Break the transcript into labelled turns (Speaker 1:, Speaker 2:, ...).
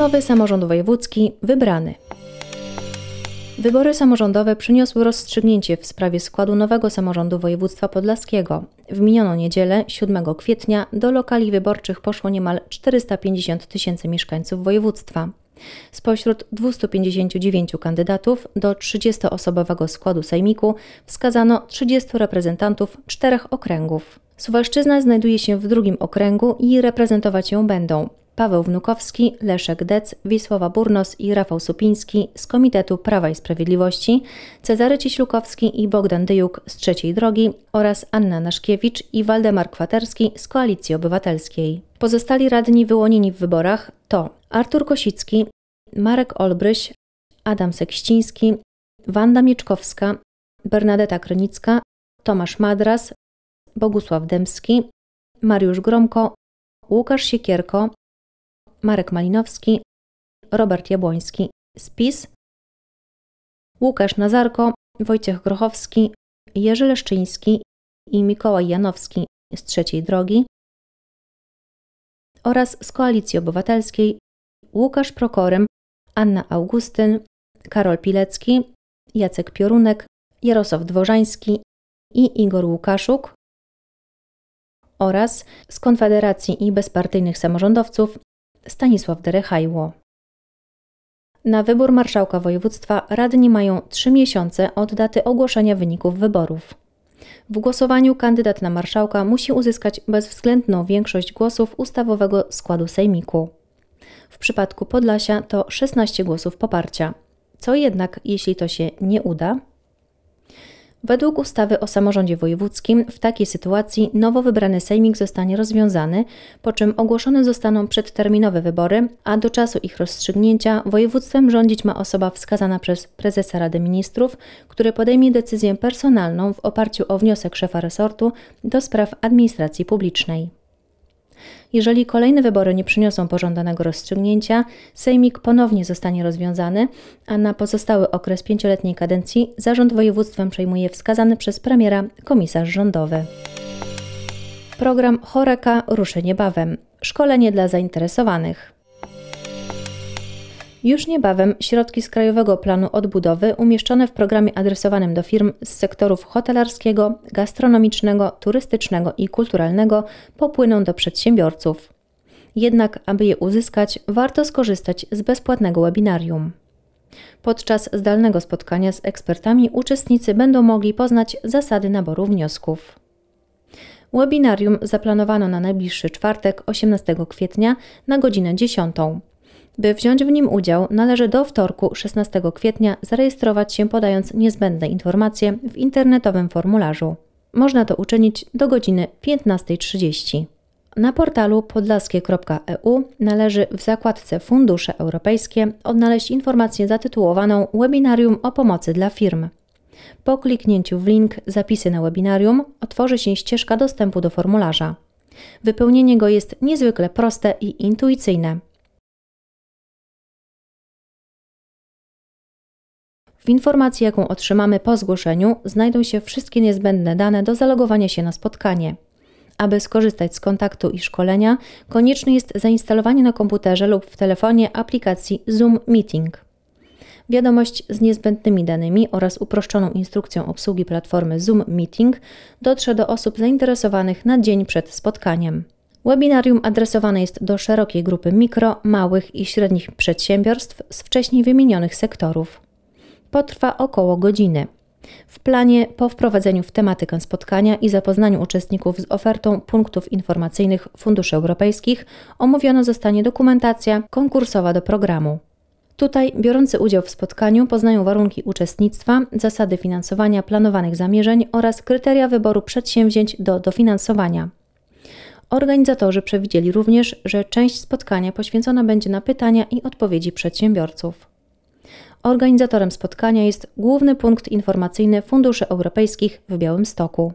Speaker 1: Nowy samorząd wojewódzki wybrany. Wybory samorządowe przyniosły rozstrzygnięcie w sprawie składu nowego samorządu województwa podlaskiego. W minioną niedzielę, 7 kwietnia, do lokali wyborczych poszło niemal 450 tysięcy mieszkańców województwa. Spośród 259 kandydatów do 30-osobowego składu sejmiku wskazano 30 reprezentantów czterech okręgów. Suwalszczyzna znajduje się w drugim okręgu i reprezentować ją będą Paweł Wnukowski, Leszek Dec, Wisława Burnos i Rafał Supiński z Komitetu Prawa i Sprawiedliwości, Cezary Ciślukowski i Bogdan Dyjuk z Trzeciej Drogi oraz Anna Naszkiewicz i Waldemar Kwaterski z Koalicji Obywatelskiej. Pozostali radni wyłonieni w wyborach to Artur Kosicki, Marek Olbryś, Adam Sekściński, Wanda Mieczkowska, Bernadeta Krynicka, Tomasz Madras, Bogusław Dębski, Mariusz Gromko, Łukasz Siekierko, Marek Malinowski, Robert Jabłoński, Spis, Łukasz Nazarko, Wojciech Grochowski, Jerzy Leszczyński i Mikołaj Janowski z Trzeciej Drogi oraz z Koalicji Obywatelskiej Łukasz Prokorym, Anna Augustyn, Karol Pilecki, Jacek Piorunek, Jarosław Dworzański i Igor Łukaszuk oraz z Konfederacji i Bezpartyjnych Samorządowców Stanisław Derechajło. Na wybór marszałka województwa radni mają trzy miesiące od daty ogłoszenia wyników wyborów. W głosowaniu kandydat na marszałka musi uzyskać bezwzględną większość głosów ustawowego składu sejmiku. W przypadku Podlasia to 16 głosów poparcia. Co jednak, jeśli to się nie uda, Według ustawy o samorządzie wojewódzkim w takiej sytuacji nowo wybrany sejmik zostanie rozwiązany, po czym ogłoszone zostaną przedterminowe wybory, a do czasu ich rozstrzygnięcia województwem rządzić ma osoba wskazana przez prezesa Rady Ministrów, który podejmie decyzję personalną w oparciu o wniosek szefa resortu do spraw administracji publicznej. Jeżeli kolejne wybory nie przyniosą pożądanego rozstrzygnięcia, sejmik ponownie zostanie rozwiązany, a na pozostały okres pięcioletniej kadencji zarząd województwem przejmuje wskazany przez premiera komisarz rządowy. Program Choreka ruszy niebawem. Szkolenie dla zainteresowanych. Już niebawem środki z Krajowego Planu Odbudowy umieszczone w programie adresowanym do firm z sektorów hotelarskiego, gastronomicznego, turystycznego i kulturalnego popłyną do przedsiębiorców. Jednak, aby je uzyskać, warto skorzystać z bezpłatnego webinarium. Podczas zdalnego spotkania z ekspertami uczestnicy będą mogli poznać zasady naboru wniosków. Webinarium zaplanowano na najbliższy czwartek, 18 kwietnia na godzinę 10. By wziąć w nim udział, należy do wtorku 16 kwietnia zarejestrować się podając niezbędne informacje w internetowym formularzu. Można to uczynić do godziny 15.30. Na portalu podlaskie.eu należy w zakładce Fundusze Europejskie odnaleźć informację zatytułowaną Webinarium o pomocy dla firm. Po kliknięciu w link Zapisy na webinarium otworzy się ścieżka dostępu do formularza. Wypełnienie go jest niezwykle proste i intuicyjne. W informacji, jaką otrzymamy po zgłoszeniu, znajdą się wszystkie niezbędne dane do zalogowania się na spotkanie. Aby skorzystać z kontaktu i szkolenia, konieczne jest zainstalowanie na komputerze lub w telefonie aplikacji Zoom Meeting. Wiadomość z niezbędnymi danymi oraz uproszczoną instrukcją obsługi platformy Zoom Meeting dotrze do osób zainteresowanych na dzień przed spotkaniem. Webinarium adresowane jest do szerokiej grupy mikro, małych i średnich przedsiębiorstw z wcześniej wymienionych sektorów potrwa około godziny. W planie po wprowadzeniu w tematykę spotkania i zapoznaniu uczestników z ofertą punktów informacyjnych funduszy europejskich omówiona zostanie dokumentacja konkursowa do programu. Tutaj biorący udział w spotkaniu poznają warunki uczestnictwa, zasady finansowania planowanych zamierzeń oraz kryteria wyboru przedsięwzięć do dofinansowania. Organizatorzy przewidzieli również, że część spotkania poświęcona będzie na pytania i odpowiedzi przedsiębiorców. Organizatorem spotkania jest Główny Punkt Informacyjny Funduszy Europejskich w Białymstoku.